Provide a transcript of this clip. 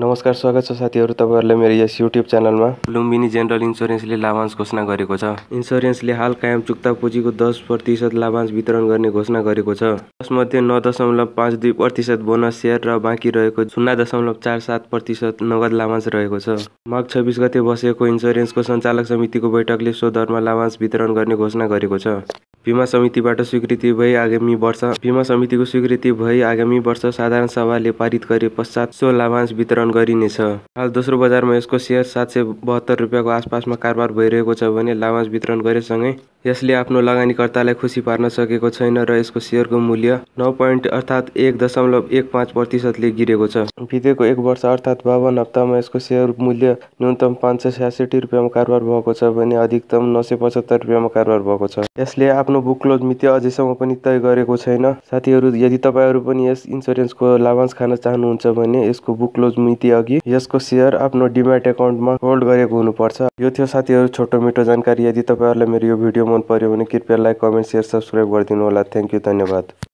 नमस्कार स्वागत छ साथीहरू तपाईँहरूलाई मेरो यस युट्युब च्यानलमा लुम्बिनी जेनरल इन्सुरेन्सले लाभांश घोषणा गरेको छ इन्सुरेन्सले हाल कायम चुक्ता पुँजीको दस प्रतिशत लाभांश वितरण गर्ने घोषणा गरेको छ जसमध्ये नौ दशमलव पाँच दुई प्रतिशत बोनस सेयर र बाँकी रहेको शून्य दशमलव चार सात प्रतिशत नगद लाभांश रहेको छ माघ छब्बिस गते बसेको इन्सुरेन्सको सञ्चालक समितिको बैठकले सो दरमा लाभांश वितरण गर्ने घोषणा गरेको छ बिमा समितिबाट स्वीकृति भई आगामी वर्ष बिमा समितिको स्वीकृति भई आगामी वर्ष साधारण सभाले पारित गरे पश्चात सो लाभांश वितरण गरिनेछ हाल दोस्रो बजारमा यसको सेयर सात सय बहत्तर रुपियाँको आसपासमा कारोबार भइरहेको छ भने लाभांश वितरण गरेसँगै यसले आफ्नो लगानीकर्तालाई खुसी पार्न सकेको छैन र यसको सेयरको मूल्य नौ पोइन्ट अर्थात् एक दशमलव एक पाँच प्रतिशतले गिरेको छ बितेको एक वर्ष अर्थात् बावन हप्तामा यसको सेयर मूल्य न्यूनतम पाँच सय रुपियाँमा कारोबार भएको छ भने अधिकतम नौ सय पचहत्तर रुपियाँमा कारोबार भएको छ यसले आफ्नो बुक क्लोज मिति अझैसम्म पनि तय गरेको छैन साथीहरू यदि तपाईँहरू पनि यस इन्सुरेन्सको लाभांश खान चाहनुहुन्छ भने यसको बुक क्लोज मिति अघि यसको सेयर आफ्नो डिमेट एकाउन्टमा होल्ड गरेको हुनुपर्छ यो थियो साथीहरू छोटो मिठो जानकारी यदि तपाईँहरूलाई मेरो यो भिडियो मन पर्यो भने कृपया लाइक कमेन्ट सेयर सब्सक्राइब गरिदिनु होला थ्याङ्क यू धन्यवाद